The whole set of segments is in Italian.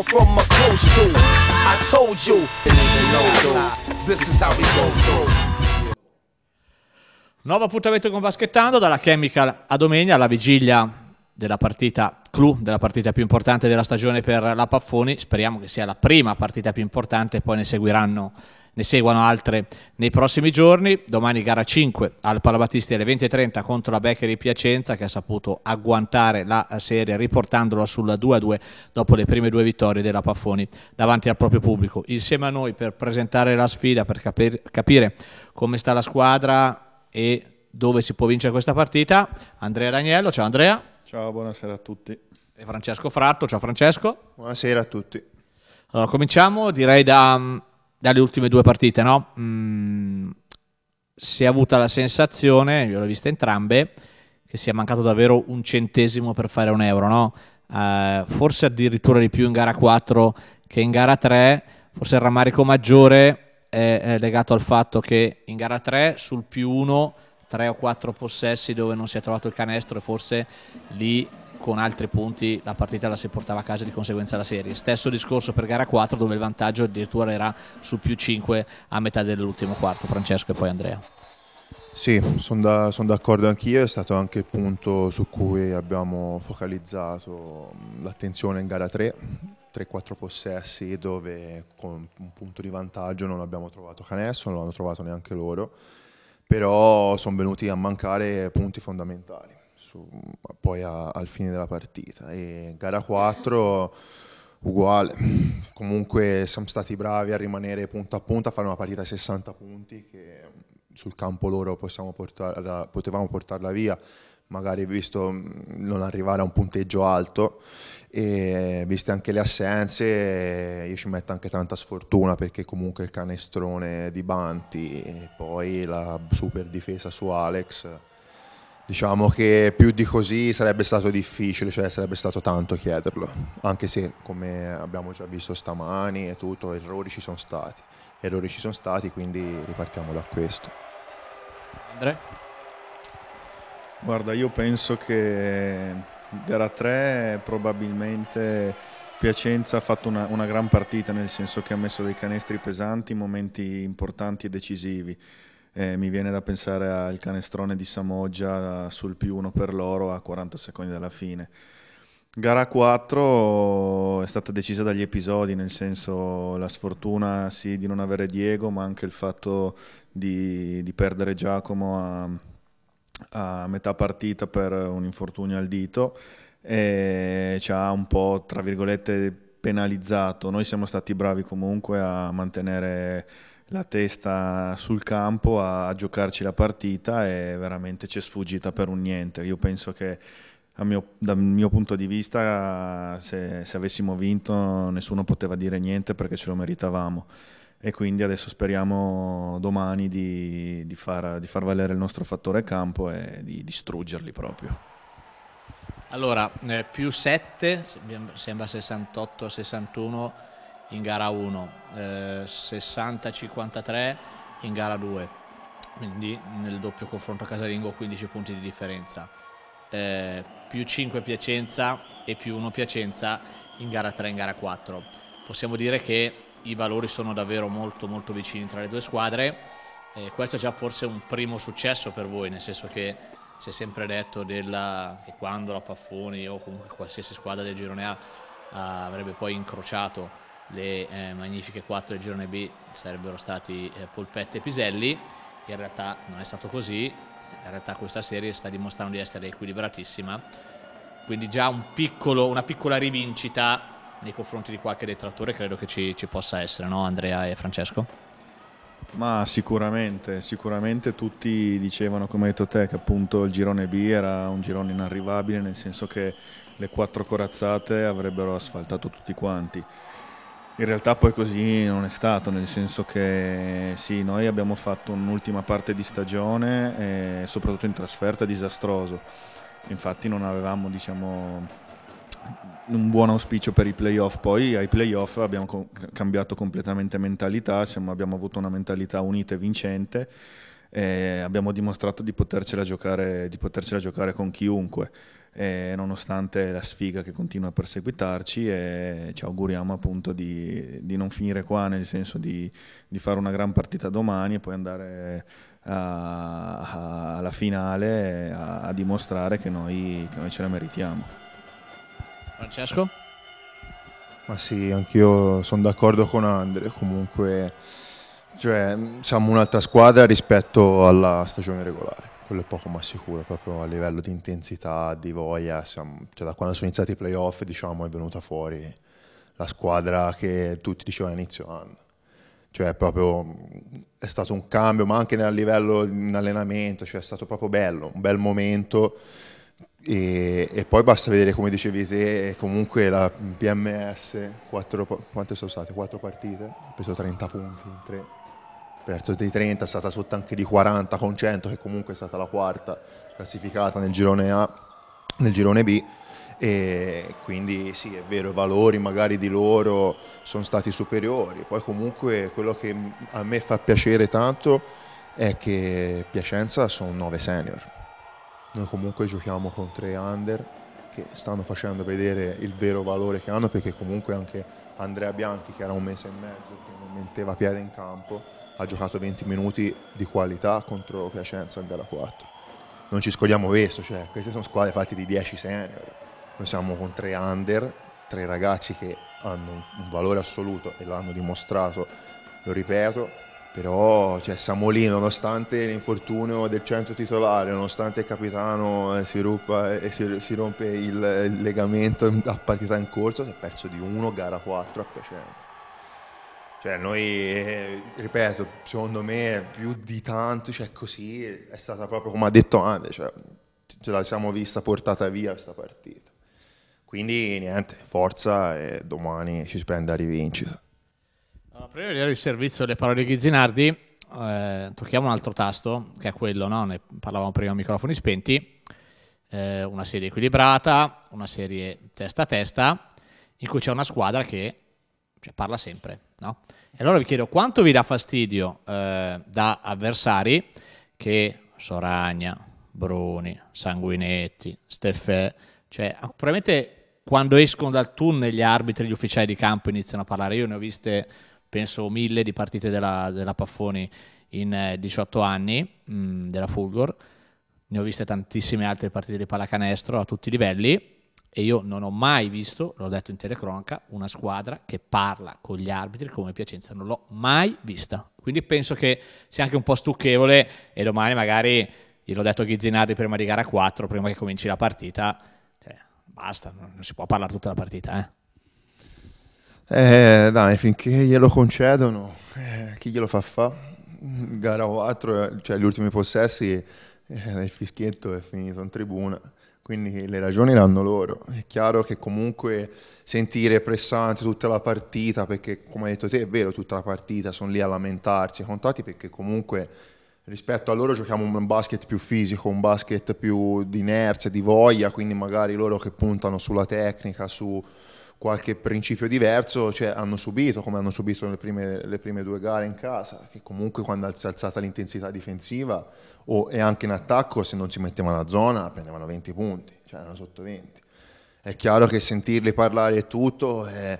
or from a close to. I told you, this is how we go through. Nuovo appuntamento con Baschettando dalla Chemical a domenica alla vigilia della partita clou, della partita più importante della stagione per la Paffoni. Speriamo che sia la prima partita più importante, poi ne seguiranno ne seguono altre nei prossimi giorni. Domani gara 5 al Palabattisti alle 20.30 contro la di Piacenza che ha saputo agguantare la serie riportandola sulla 2-2 dopo le prime due vittorie della Paffoni davanti al proprio pubblico. Insieme a noi per presentare la sfida, per capir capire come sta la squadra e dove si può vincere questa partita, Andrea Daniello. Ciao Andrea. Ciao, buonasera a tutti. E Francesco Fratto. Ciao Francesco. Buonasera a tutti. Allora, cominciamo direi da dalle ultime due partite, no? Mm, si è avuta la sensazione, io l'ho vista entrambe, che sia mancato davvero un centesimo per fare un euro, no? Uh, forse addirittura di più in gara 4 che in gara 3, forse il rammarico maggiore è, è legato al fatto che in gara 3 sul più 1 3 o 4 possessi dove non si è trovato il canestro e forse lì con altri punti la partita la si portava a casa di conseguenza la serie. Stesso discorso per gara 4 dove il vantaggio addirittura era su più 5 a metà dell'ultimo quarto, Francesco e poi Andrea. Sì, sono da, son d'accordo anch'io, è stato anche il punto su cui abbiamo focalizzato l'attenzione in gara 3, 3-4 possessi dove con un punto di vantaggio non abbiamo trovato Canesso, non l'hanno trovato neanche loro, però sono venuti a mancare punti fondamentali su, poi a, al fine della partita. E gara 4 uguale, comunque siamo stati bravi a rimanere punta a punta, a fare una partita a 60 punti che sul campo loro portarla, potevamo portarla via, magari visto non arrivare a un punteggio alto e viste anche le assenze io ci metto anche tanta sfortuna perché comunque il canestrone di Banti e poi la super difesa su Alex Diciamo che più di così sarebbe stato difficile, cioè sarebbe stato tanto chiederlo, anche se come abbiamo già visto stamani e tutto, errori ci sono stati, errori ci sono stati, quindi ripartiamo da questo. Andre? Guarda, io penso che gara 3 probabilmente Piacenza ha fatto una, una gran partita, nel senso che ha messo dei canestri pesanti, in momenti importanti e decisivi eh, mi viene da pensare al canestrone di Samoggia sul più uno per loro a 40 secondi dalla fine. Gara 4 eh, è stata decisa dagli episodi, nel senso la sfortuna sì di non avere Diego, ma anche il fatto di, di perdere Giacomo a, a, metà partita per un infortunio al dito e ci ha un po' tra virgolette penalizzato. Noi siamo stati bravi comunque a mantenere la testa sul campo a giocarci la partita e veramente ci è sfuggita per un niente. Io penso che mio, dal mio punto di vista se, se avessimo vinto nessuno poteva dire niente perché ce lo meritavamo e quindi adesso speriamo domani di, di, far, di far, valere il nostro fattore campo e di distruggerli proprio. Allora, eh, più 7, sembra 68-61 in gara 1, eh, 60-53 in gara 2, quindi nel doppio confronto casalingo 15 punti di differenza, eh, più 5 Piacenza e più 1 Piacenza in gara 3 e in gara 4. Possiamo dire che i valori sono davvero molto molto vicini tra le due squadre, eh, questo è già forse un primo successo per voi, nel senso che si è sempre detto della, che quando la Paffoni o comunque qualsiasi squadra del girone A eh, avrebbe poi incrociato le eh, magnifiche 4 del girone B sarebbero stati eh, Polpette e Piselli, in realtà non è stato così, in realtà questa serie sta dimostrando di essere equilibratissima, quindi già un piccolo, una piccola rivincita nei confronti di qualche detrattore credo che ci, ci possa essere, no Andrea e Francesco? Ma sicuramente, sicuramente tutti dicevano, come hai detto te, che appunto il girone B era un girone inarrivabile, nel senso che le quattro corazzate avrebbero asfaltato tutti quanti. In realtà poi così non è stato, nel senso che sì, noi abbiamo fatto un'ultima parte di stagione, eh, soprattutto in trasferta, disastroso. Infatti non avevamo diciamo, un buon auspicio per i playoff, poi ai playoff abbiamo co- cambiato completamente mentalità, siamo, abbiamo avuto una mentalità unita e vincente. E eh, abbiamo dimostrato di potercela giocare, di potercela giocare con chiunque eh, nonostante la sfiga che continua a perseguitarci e eh, ci auguriamo appunto di, di non finire qua, nel senso di, di, fare una gran partita domani e poi andare eh, a, a, alla finale eh, a, a dimostrare che noi, che noi ce la meritiamo. Francesco? Ma sì, anch'io sono d'accordo con Andre, comunque cioè, siamo un'altra squadra rispetto alla stagione regolare quello è poco ma sicuro, proprio a livello di intensità, di voglia, siamo, cioè da quando sono iniziati i playoff diciamo, è venuta fuori la squadra che tutti dicevano all'inizio anno. Cioè proprio è stato un cambio, ma anche a livello in allenamento, cioè è stato proprio bello, un bel momento. E, e, poi basta vedere come dicevi te comunque la PMS 4, quante sono state? 4 partite? Ho preso 30 punti in 3 perso di 30, è stata sotto anche di 40 con 100 che comunque è stata la quarta classificata nel girone A, nel girone B e quindi sì è vero i valori magari di loro sono stati superiori, poi comunque quello che a me fa piacere tanto è che Piacenza sono 9 senior, noi comunque giochiamo con 3 under che stanno facendo vedere il vero valore che hanno perché comunque anche Andrea Bianchi che era un mese e mezzo che non metteva piede in campo ha giocato 20 minuti di qualità contro Piacenza in gara 4. Non ci scogliamo questo, cioè, queste sono squadre fatte di 10 senior, noi siamo con tre under, tre ragazzi che hanno un valore assoluto e l'hanno dimostrato, lo ripeto, però cioè, siamo lì nonostante l'infortunio del centro titolare, nonostante il capitano eh, si, rupa, si, si rompe il legamento a partita in corso, si è perso di 1 gara 4 a Piacenza. Cioè noi, eh, ripeto, secondo me più di tanto, cioè così, è stata proprio come ha detto Ande, cioè, ce la siamo vista portata via questa partita. Quindi niente, forza e domani ci si prende a rivincita. Allora, prima di dare il servizio delle parole di Ghizzinardi, eh, tocchiamo un altro tasto, che è quello, no? ne parlavamo prima, a microfoni spenti, eh, una serie equilibrata, una serie testa a testa, in cui c'è una squadra che cioè parla sempre, no? E allora vi chiedo quanto vi dà fastidio eh, da avversari che Soragna, Bruni, Sanguinetti, Steffè, cioè ah, probabilmente quando escono dal tunnel gli arbitri, gli ufficiali di campo iniziano a parlare, io ne ho viste penso mille di partite della, della Paffoni in 18 eh, anni, mh, mm, della Fulgor, ne ho viste tantissime altre partite di pallacanestro a tutti i livelli, e io non ho mai visto, l'ho detto in telecronaca, una squadra che parla con gli arbitri come Piacenza, non l'ho mai vista. Quindi penso che sia anche un po' stucchevole e domani magari, gliel'ho detto a Ghizinardi prima di gara 4, prima che cominci la partita, cioè, basta, non si può parlare tutta la partita. Eh. Eh, dai, finché glielo concedono, eh, chi glielo fa fa? Gara 4, eh, cioè gli ultimi possessi, eh, il fischietto è finito in tribuna quindi le ragioni le hanno loro. È chiaro che comunque sentire pressante tutta la partita, perché come hai detto te è vero, tutta la partita sono lì a lamentarsi, contati perché comunque rispetto a loro giochiamo un basket più fisico, un basket più di inerzia, di voglia, quindi magari loro che puntano sulla tecnica, su qualche principio diverso cioè, hanno subito, come hanno subito le prime, le prime, due gare in casa, che comunque quando si è alzata l'intensità difensiva o, e anche in attacco, se non si mettevano la zona, prendevano 20 punti, cioè erano sotto 20. È chiaro che sentirli parlare e tutto è,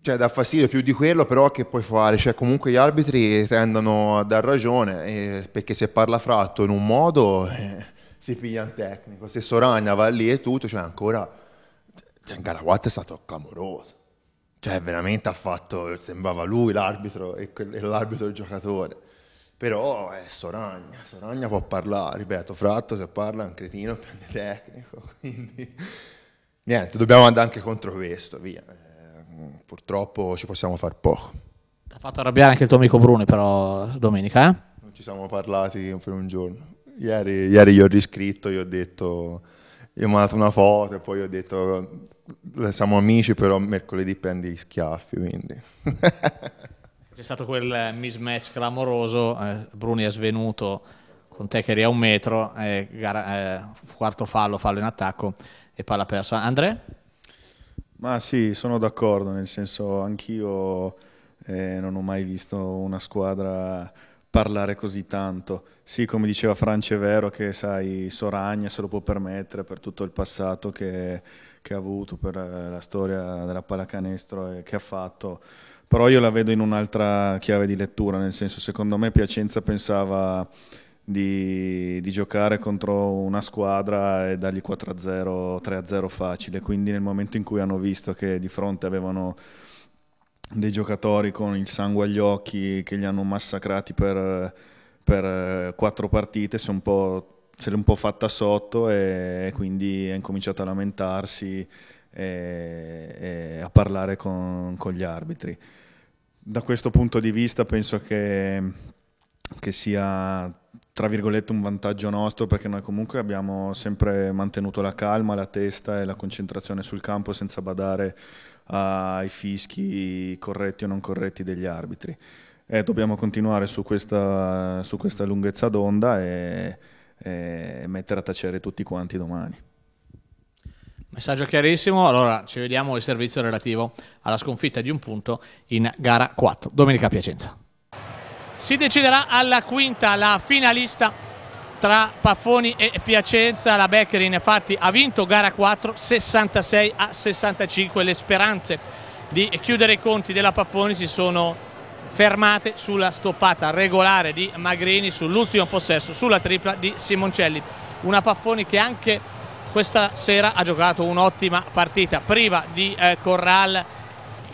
cioè, dà fastidio più di quello, però che puoi fare? Cioè, comunque gli arbitri tendono a dar ragione, eh, perché se parla fratto in un modo eh, si piglia un tecnico, se Soragna va lì e tutto, cioè ancora cioè, è stato clamoroso. Cioè, veramente ha fatto, sembrava lui l'arbitro e, quel, e l'arbitro il giocatore. Però è eh, Soragna, Soragna può parlare, ripeto, Fratto se parla è un cretino, prende tecnico, quindi niente, dobbiamo andare anche contro questo, via. Eh, purtroppo ci possiamo far poco. Ti ha fatto arrabbiare anche il tuo amico Bruni però domenica, eh? Non ci siamo parlati per un giorno. Ieri, ieri gli ho riscritto, gli ho detto io ho mandato una foto e poi ho detto siamo amici però mercoledì prendi gli schiaffi quindi. C'è stato quel mismatch clamoroso, eh, Bruni è svenuto con te che eri a un metro, eh, gara, eh, quarto fallo, fallo in attacco e palla persa. Andre? Ma sì, sono d'accordo, nel senso anch'io eh, non ho mai visto una squadra parlare così tanto. Sì, come diceva Franci, è vero che sai, Soragna se lo può permettere per tutto il passato che, che ha avuto, per eh, la storia della pallacanestro e che ha fatto però io la vedo in un'altra chiave di lettura, nel senso secondo me Piacenza pensava di, di giocare contro una squadra e dargli 4-0, 3-0 facile, quindi nel momento in cui hanno visto che di fronte avevano dei giocatori con il sangue agli occhi che li hanno massacrati per, per eh, quattro partite, si un po' se l'è un po' fatta sotto e quindi ha incominciato a lamentarsi e, e a parlare con, con, gli arbitri. Da questo punto di vista penso che, che sia tra virgolette un vantaggio nostro perché noi comunque abbiamo sempre mantenuto la calma, la testa e la concentrazione sul campo senza badare ai fischi corretti o non corretti degli arbitri. E dobbiamo continuare su questa, su questa lunghezza d'onda e, e mettere a tacere tutti quanti domani. Messaggio chiarissimo, allora ci vediamo il servizio relativo alla sconfitta di un punto in gara 4. Domenica Piacenza si deciderà alla quinta la finalista tra Paffoni e Piacenza la Beccari infatti ha vinto gara 4 66 a 65 le speranze di chiudere i conti della Paffoni si sono fermate sulla stoppata regolare di Magrini sull'ultimo possesso sulla tripla di Simoncelli una Paffoni che anche questa sera ha giocato un'ottima partita priva di eh, Corral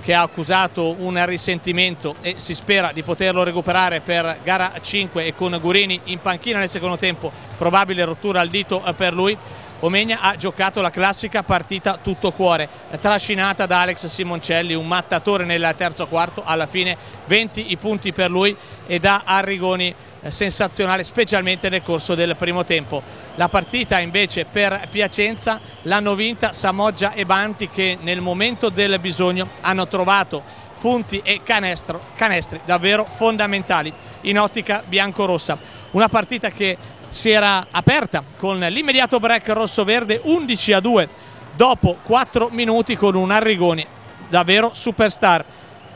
che ha accusato un risentimento e si spera di poterlo recuperare per gara 5 e con Gurini in panchina nel secondo tempo, probabile rottura al dito eh, per lui. Omegna ha giocato la classica partita tutto cuore, trascinata da Alex Simoncelli, un mattatore nel terzo quarto, alla fine 20 i punti per lui e da Arrigoni eh, sensazionale specialmente nel corso del primo tempo. La partita invece per Piacenza l'hanno vinta Samoggia e Banti che nel momento del bisogno hanno trovato punti e canestro, canestri davvero fondamentali in ottica biancorossa. Una partita che si era aperta con l'immediato break rosso-verde 11 a 2 dopo 4 minuti con un Arrigoni davvero superstar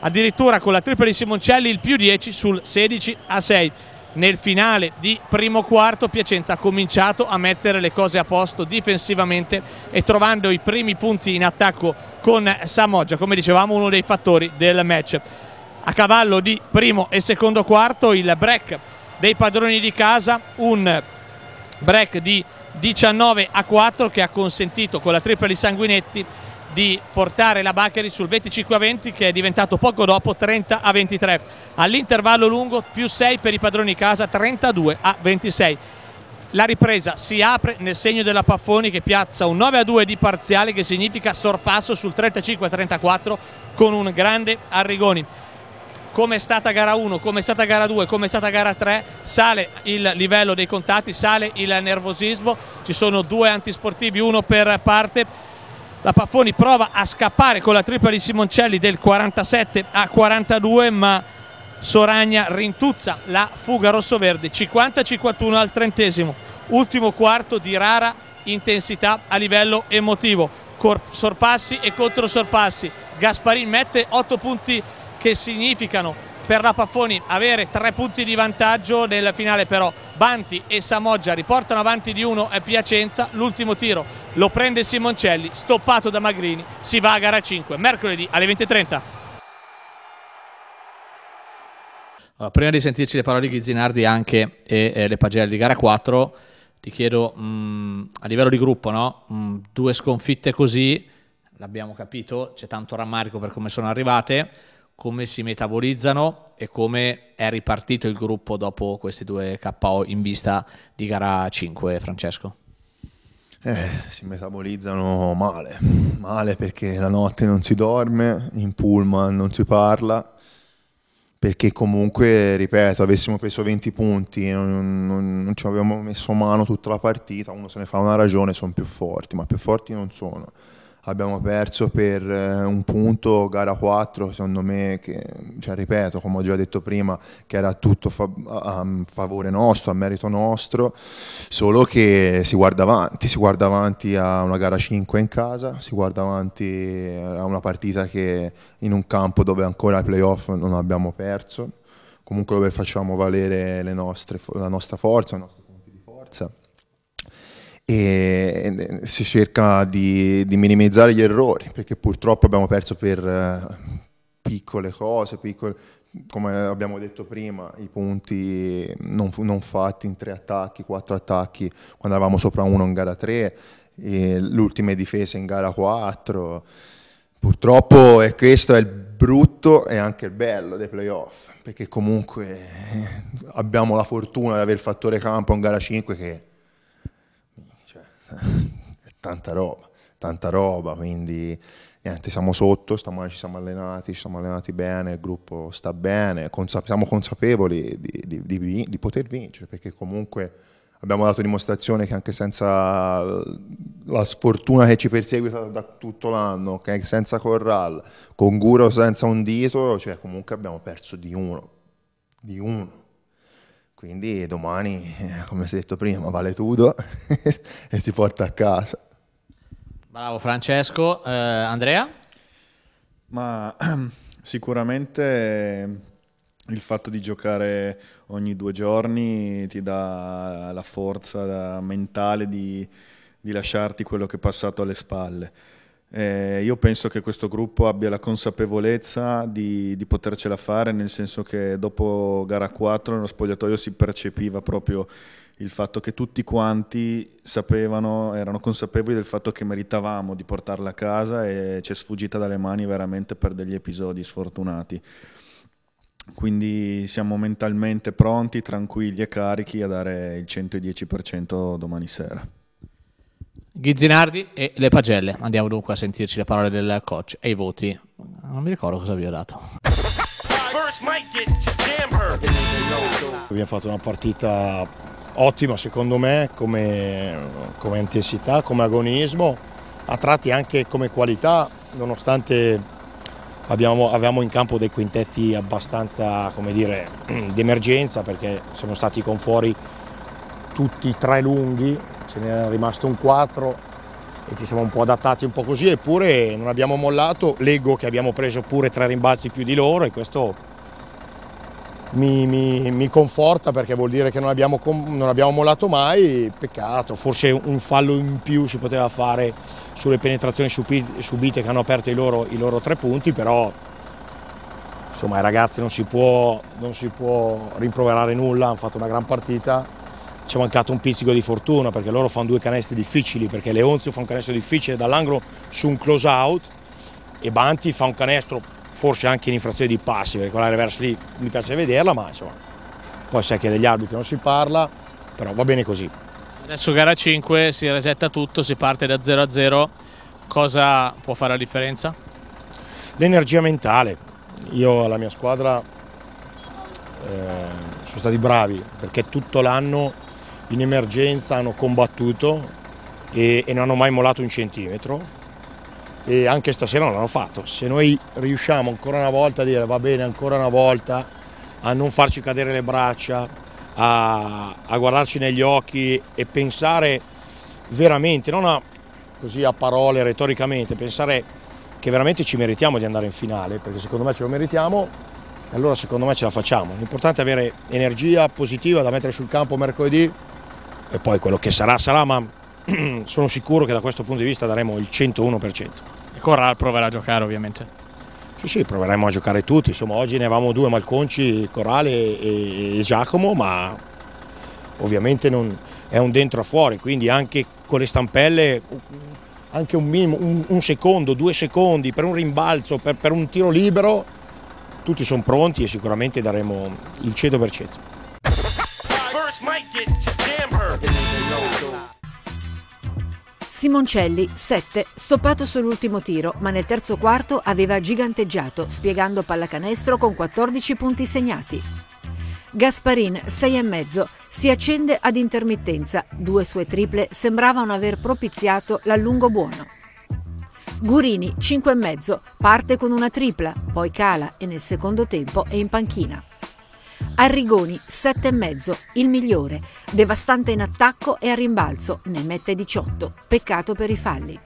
addirittura con la triple di Simoncelli il più 10 sul 16 a 6 nel finale di primo quarto Piacenza ha cominciato a mettere le cose a posto difensivamente e trovando i primi punti in attacco con Samoggia, come dicevamo uno dei fattori del match. A cavallo di primo e secondo quarto il break dei padroni di casa, un break di 19 a 4 che ha consentito con la tripla di Sanguinetti di portare la Baccheri sul 25 a 20 che è diventato poco dopo 30 a 23 all'intervallo lungo più 6 per i padroni di casa 32 a 26 la ripresa si apre nel segno della Paffoni che piazza un 9 a 2 di parziale che significa sorpasso sul 35 a 34 con un grande Arrigoni come è stata gara 1, come è stata gara 2, come è stata gara 3, sale il livello dei contatti, sale il nervosismo, ci sono due antisportivi, uno per parte, la Paffoni prova a scappare con la tripla di Simoncelli del 47 a 42 ma Soragna rintuzza la fuga rossoverde 50-51 al trentesimo ultimo quarto di rara intensità a livello emotivo sorpassi e controsorpassi Gasparin mette 8 punti che significano per la Paffoni avere tre punti di vantaggio nel finale però Banti e Samoggia riportano avanti di uno e Piacenza l'ultimo tiro lo prende Simoncelli stoppato da Magrini si va a gara 5 mercoledì alle 20.30 allora, prima di sentirci le parole di Ghizzinardi anche e, e le pagelle di gara 4 ti chiedo mh, mm, a livello di gruppo no? mh, mm, due sconfitte così l'abbiamo capito c'è tanto rammarico per come sono arrivate come si metabolizzano e come è ripartito il gruppo dopo questi due KO in vista di gara 5, Francesco? Eh, si metabolizzano male, male perché la notte non si dorme, in pullman non si parla, perché comunque, ripeto, avessimo preso 20 punti e non, non, non ci avevamo messo mano tutta la partita, uno se ne fa una ragione, sono più forti, ma più forti non sono abbiamo perso per eh, un punto, gara 4, secondo me, che, cioè, ripeto, come ho già detto prima, che era tutto fa a favore nostro, a merito nostro, solo che si guarda avanti, si guarda avanti a una gara 5 in casa, si guarda avanti a una partita che in un campo dove ancora i playoff non abbiamo perso, comunque dove facciamo valere nostre, la nostra forza, i nostri punti di forza e si cerca di, di, minimizzare gli errori perché purtroppo abbiamo perso per eh, piccole cose, piccole, come abbiamo detto prima, i punti non, non, fatti in tre attacchi, quattro attacchi quando eravamo sopra uno in gara 3, l'ultima difesa in gara 4. Purtroppo è questo è il brutto e anche il bello dei playoff, perché comunque eh, abbiamo la fortuna di aver fattore campo in gara 5 che tanta roba, tanta roba, quindi niente, siamo sotto, stamani ci siamo allenati, ci siamo allenati bene, il gruppo sta bene, consa- siamo consapevoli di, di, di, vin- di, poter vincere, perché comunque abbiamo dato dimostrazione che anche senza la sfortuna che ci perseguita da tutto l'anno, okay? senza Corral, con Guro senza un dito, cioè comunque abbiamo perso di uno, di uno quindi domani, eh, come si è detto prima, vale tutto e si porta a casa. Bravo Francesco. Eh, Andrea? Ma sicuramente eh, il fatto di giocare ogni due giorni ti dà la forza mentale di, di lasciarti quello che è passato alle spalle. Eh, io penso che questo gruppo abbia la consapevolezza di, di, potercela fare, nel senso che dopo gara 4 nello spogliatoio si percepiva proprio il fatto che tutti quanti sapevano, erano consapevoli del fatto che meritavamo di portarla a casa e ci è sfuggita dalle mani veramente per degli episodi sfortunati. Quindi siamo mentalmente pronti, tranquilli e carichi a dare il 110% domani sera. Ghizzinardi e le pagelle. Andiamo dunque a sentirci le parole del coach e i voti. Non mi ricordo cosa vi ho dato. Abbiamo fatto una partita ottima secondo me come, come intensità, come agonismo, a tratti anche come qualità, nonostante abbiamo, avevamo in campo dei quintetti abbastanza come dire, d'emergenza perché siamo stati con fuori tutti tre lunghi, ce ne n'era rimasto un quattro e ci siamo un po' adattati un po' così, eppure non abbiamo mollato, leggo che abbiamo preso pure tre rimbalzi più di loro e questo mi, mi, mi conforta perché vuol dire che non abbiamo, non abbiamo mollato mai, peccato, forse un fallo in più si poteva fare sulle penetrazioni subite che hanno aperto i loro, i loro tre punti, però insomma ai ragazzi non si, può, non si può rimproverare nulla, hanno fatto una gran partita c'è mancato un pizzico di fortuna perché loro fanno due canestri difficili, perché Leonzio fa un canestro difficile dall'angolo su un close out e Banti fa un canestro forse anche in infrazione di passi, perché quella reverse lì mi piace vederla, ma insomma, poi sai che degli arbitri non si parla, però va bene così. Adesso gara 5, si resetta tutto, si parte da 0 a 0, cosa può fare la differenza? L'energia mentale, io e la mia squadra eh, sono stati bravi perché tutto l'anno in emergenza hanno combattuto e, e non hanno mai molato un centimetro e anche stasera non l'hanno fatto. Se noi riusciamo ancora una volta a dire va bene ancora una volta, a non farci cadere le braccia, a, a guardarci negli occhi e pensare veramente, non a, così a parole, retoricamente, pensare che veramente ci meritiamo di andare in finale, perché secondo me ce lo meritiamo allora secondo me ce la facciamo. L'importante è avere energia positiva da mettere sul campo mercoledì e poi quello che sarà sarà, ma sono sicuro che da questo punto di vista daremo il 101%. E Corral proverà a giocare ovviamente. Sì, sì, proveremo a giocare tutti, insomma oggi ne avevamo due Malconci, Corrale e, e Giacomo, ma ovviamente non, è un dentro a fuori, quindi anche con le stampelle anche un, minimo, un, un secondo, due secondi per un rimbalzo, per, per un tiro libero, tutti sono pronti e sicuramente daremo il 100%. Simoncelli 7, stoppato sull'ultimo tiro, ma nel terzo quarto aveva giganteggiato, spiegando pallacanestro con 14 punti segnati. Gasparin 6,5 si accende ad intermittenza, due sue triple sembravano aver propiziato l'allungo buono. Gurini 5,5 parte con una tripla, poi cala e nel secondo tempo è in panchina. Arrigoni 7,5, il migliore. Devastante in attacco e a rimbalzo, ne mette 18. Peccato per i falli.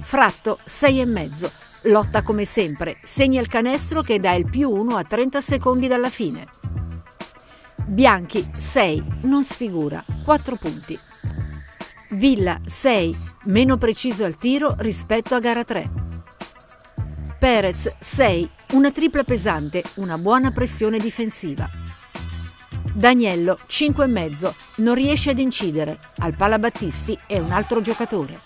Fratto 6,5, lotta come sempre, segna il canestro che dà il più 1 a 30 secondi dalla fine. Bianchi 6, non sfigura, 4 punti. Villa 6, meno preciso al tiro rispetto a gara 3. Perez 6, una tripla pesante, una buona pressione difensiva. Daniello 5,5 non riesce ad incidere, al pala Battisti è un altro giocatore.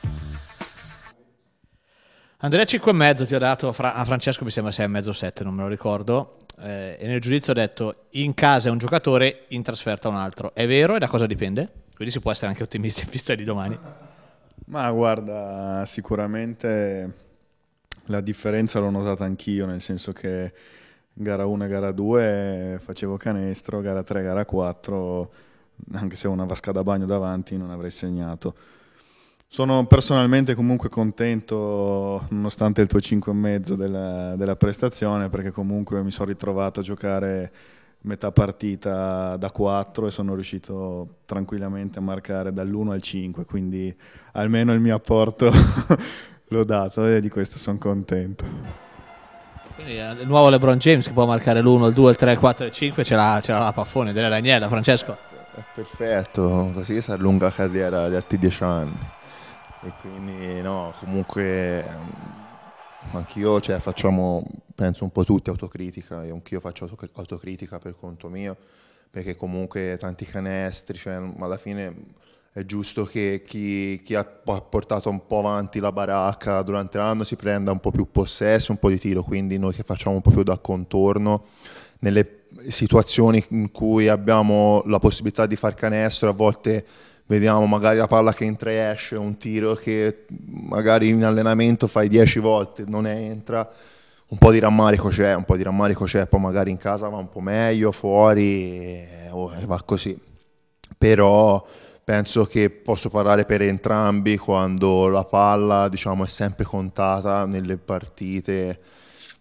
Andrea 5,5 ti ho dato, a Francesco mi sembra 6,5 7, non me lo ricordo, eh, e nel giudizio ho detto in casa è un giocatore, in trasferta un altro. È vero e da cosa dipende? Quindi si può essere anche ottimisti in vista di domani. Ma guarda, sicuramente la differenza l'ho notata anch'io, nel senso che gara 1 e gara 2 facevo canestro, gara 3 e gara 4, anche se ho una vasca da bagno davanti non avrei segnato. Sono personalmente comunque contento, nonostante il tuo 5,5 della, della prestazione, perché comunque mi sono ritrovato a giocare metà partita da 4 e sono riuscito tranquillamente a marcare dall'1 al 5, quindi almeno il mio apporto l'ho dato e di questo sono contento. Quindi eh, il nuovo LeBron James che può marcare l'1, il 2, il 3, il 4 il 5, ce l'ha, la paffone della Ragnella, Francesco. È perfetto, così si allunga la carriera di altri 10 anni. E quindi no, comunque ehm, anch'io cioè, facciamo, penso un po' tutti autocritica, e anch'io faccio autocritica per conto mio, perché comunque tanti canestri, cioè, alla fine è giusto che chi, chi, ha portato un po' avanti la baracca durante l'anno si prenda un po' più possesso, un po' di tiro, quindi noi che facciamo un po' più da contorno nelle situazioni in cui abbiamo la possibilità di far canestro, a volte vediamo magari la palla che entra e esce, un tiro che magari in allenamento fai dieci volte, non entra, un po' di rammarico c'è, un po' di rammarico c'è, poi magari in casa va un po' meglio, fuori eh, oh, va così. Però penso che posso parlare per entrambi quando la palla diciamo, è sempre contata nelle partite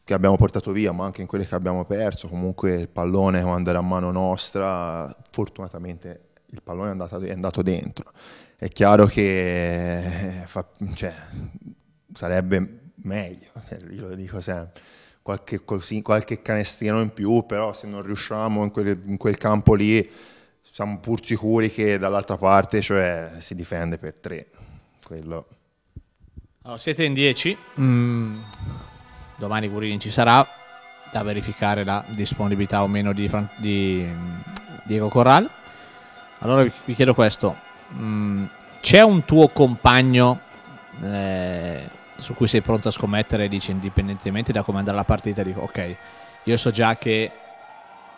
che abbiamo portato via, ma anche in quelle che abbiamo perso. Comunque il pallone quando era a mano nostra, fortunatamente il pallone è andato, è andato dentro. È chiaro che eh, fa, cioè, sarebbe meglio, io lo dico sempre. Qualche, qualche, canestrino in più, però se non riusciamo in quel, in quel campo lì siamo pur sicuri che dall'altra parte cioè, si difende per tre. Quello. Allora, siete in 10. Mm. Domani Gurini ci sarà da verificare la disponibilità o meno di, Fran- di mm, Diego Corral. Allora vi chiedo questo. Mm. C'è un tuo compagno eh, su cui sei pronto a scommettere Dice indipendentemente da come andrà la partita, dico ok, io so già che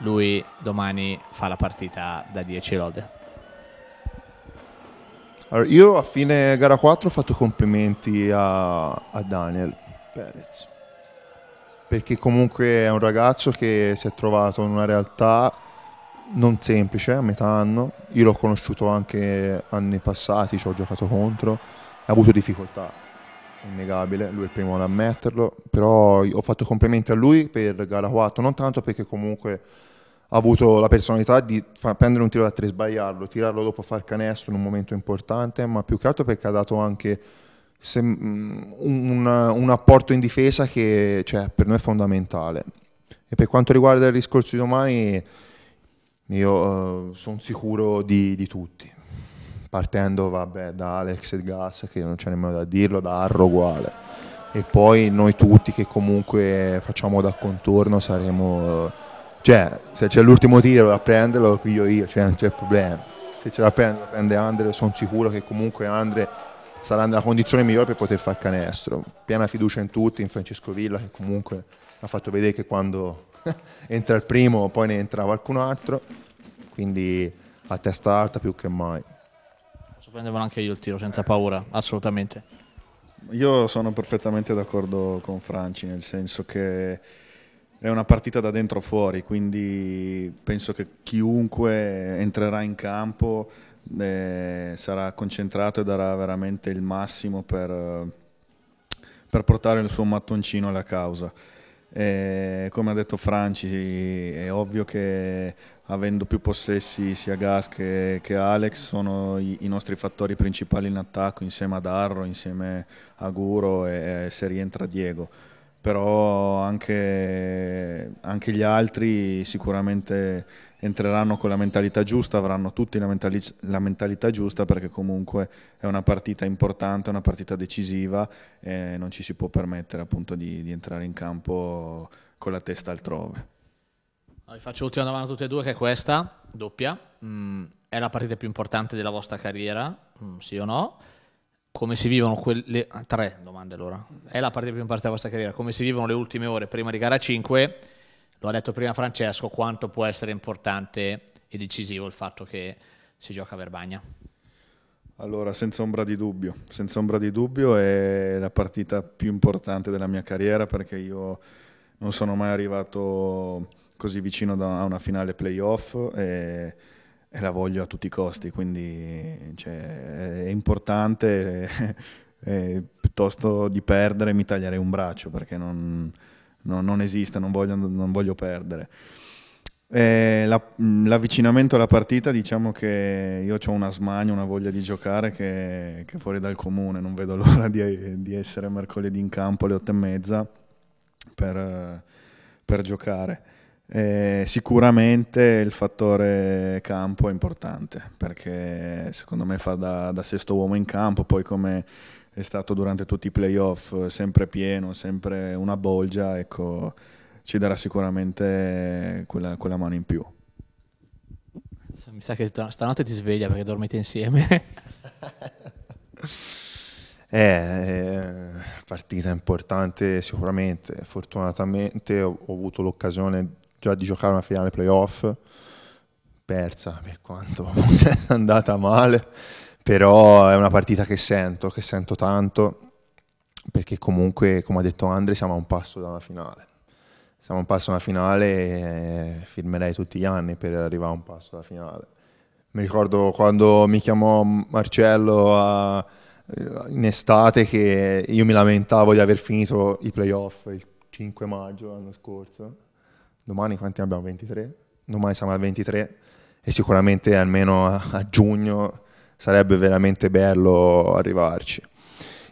lui domani fa la partita da 10 lode. Allora, io a fine gara 4 ho fatto complimenti a, a Daniel Perez perché comunque è un ragazzo che si è trovato in una realtà non semplice a metà anno. Io l'ho conosciuto anche anni passati, ci ho giocato contro, ha avuto difficoltà, innegabile, lui è il primo ad ammetterlo, però ho fatto complimenti a lui per gara 4, non tanto perché comunque ha avuto la personalità di far prendere un tiro da tre, e sbagliarlo, tirarlo dopo a far canestro in un momento importante, ma più che altro perché ha dato anche se, un, un, un, apporto in difesa che cioè, per noi è fondamentale. E per quanto riguarda il discorso di domani, io uh, eh, sono sicuro di, di, tutti. Partendo vabbè, da Alex e Gas, che non c'è nemmeno da dirlo, da Arro uguale. E poi noi tutti che comunque facciamo da contorno saremo... Uh, cioè, se c'è l'ultimo tiro da prenderlo, lo piglio io, cioè, non c'è problema. Se ce la prende, la prende Andre, sono sicuro che comunque Andre sarà nella condizione migliore per poter fare canestro. Piena fiducia in tutti, in Francesco Villa che comunque ha fatto vedere che quando entra il primo poi ne entra qualcun altro, quindi a testa alta più che mai. Posso prendermelo anche io il tiro senza paura, assolutamente. Io sono perfettamente d'accordo con Franci, nel senso che è una partita da dentro fuori, quindi penso che chiunque entrerà in campo eh, sarà concentrato e darà veramente il massimo per, per portare il suo mattoncino alla causa. E come ha detto Franci, è ovvio che avendo più possessi sia Gas che, che Alex sono i, i, nostri fattori principali in attacco insieme ad Arro, insieme a Guro e, e se rientra Diego però anche, anche, gli altri sicuramente entreranno con la mentalità giusta, avranno tutti la, mentali la, mentalità giusta perché comunque è una partita importante, una partita decisiva e non ci si può permettere appunto di, di entrare in campo con la testa altrove. Vi faccio l'ultima domanda a tutte e due che è questa, doppia. Mm, è la partita più importante della vostra carriera, mm, sì o no? come si vivono quelle tre domande allora. È la parte più importante della vostra carriera, come si vivono le ultime ore prima di gara 5? Lo ha detto prima Francesco, quanto può essere importante e decisivo il fatto che si gioca a Verbagna? Allora, senza ombra di dubbio, senza ombra di dubbio è la partita più importante della mia carriera perché io non sono mai arrivato così vicino a una finale playoff e e la voglio a tutti i costi, quindi cioè, è importante eh, piuttosto di perdere mi taglierei un braccio perché non, no, non esiste, non voglio, non voglio perdere. la, l'avvicinamento alla partita, diciamo che io ho una smania, una voglia di giocare che, che fuori dal comune, non vedo l'ora di, di essere mercoledì in campo alle otto e mezza per, per giocare. Eh, sicuramente il fattore campo è importante perché secondo me fa da, da, sesto uomo in campo, poi come è stato durante tutti i playoff, eh, sempre pieno, sempre una bolgia, ecco, ci darà sicuramente quella, quella mano in più. Mi sa che stanotte ti sveglia perché dormite insieme. Eh, eh, partita importante sicuramente, fortunatamente ho avuto l'occasione già cioè, di giocare una finale playoff persa per quanto è andata male, però è una partita che sento, che sento tanto, perché comunque, come ha detto Andre, siamo a un passo dalla finale. Siamo a un passo dalla finale e firmerei tutti gli anni per arrivare a un passo dalla finale. Mi ricordo quando mi chiamò Marcello a, in estate che io mi lamentavo di aver finito i playoff il 5 maggio l'anno scorso domani quanti abbiamo? 23? Domani siamo al 23 e sicuramente almeno a giugno sarebbe veramente bello arrivarci.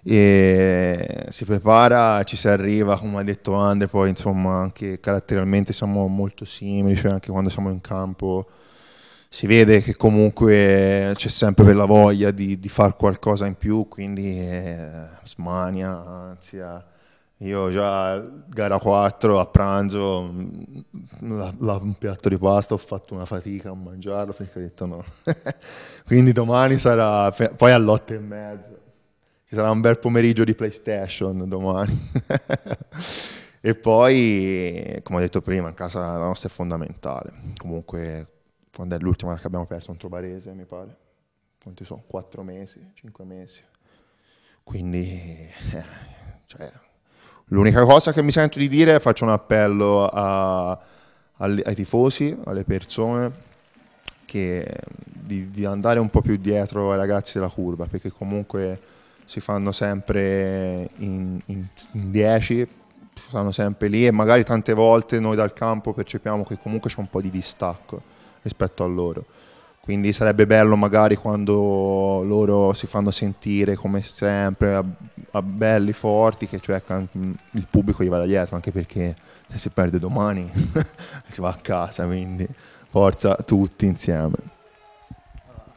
E si prepara, ci si arriva, come ha detto Andre, poi insomma anche caratterialmente siamo molto simili, cioè anche quando siamo in campo si vede che comunque c'è sempre quella voglia di, di fare qualcosa in più, quindi eh, smania, ansia io già gara 4 a pranzo, la, la, un piatto di pasta, ho fatto una fatica a mangiarlo perché ho detto no. Quindi domani sarà, poi alle 8 e mezza, ci sarà un bel pomeriggio di PlayStation domani. e poi, come ho detto prima, in casa la nostra è fondamentale. Comunque, quando è l'ultima che abbiamo perso un trobarese mi pare. Quanti sono? Quattro mesi, cinque mesi. Quindi, eh, cioè L'unica cosa che mi sento di dire, è faccio un appello a, a, ai tifosi, alle persone, che, di, di, andare un po' più dietro ai ragazzi della curva, perché comunque si fanno sempre in, in, in 10, stanno sempre lì e magari tante volte noi dal campo percepiamo che comunque c'è un po' di distacco rispetto a loro. Quindi sarebbe bello magari quando loro si fanno sentire come sempre, a, a belli forti, che cioè mm, il pubblico gli vada dietro, anche perché se si perde domani si va a casa, quindi forza tutti insieme.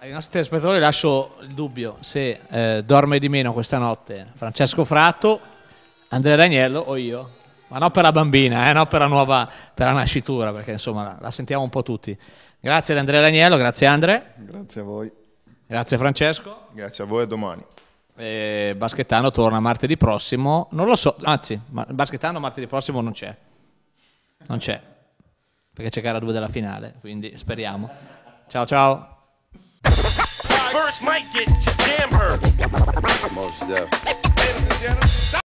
Ai nostri telespettatori lascio il dubbio se eh, dorme di meno questa notte Francesco Fratto, Andrea Daniello o io, ma non per la bambina, eh, non per la nuova, per la nascitura, perché insomma la sentiamo un po' tutti. Grazie ad Andrea Ragnello, grazie Andre. Grazie a voi. Grazie Francesco. Grazie a voi e domani. E Baschettano torna martedì prossimo, non lo so, anzi, Baschettano martedì prossimo non c'è. Non c'è. Perché c'è gara 2 della finale, quindi speriamo. Ciao ciao. First might get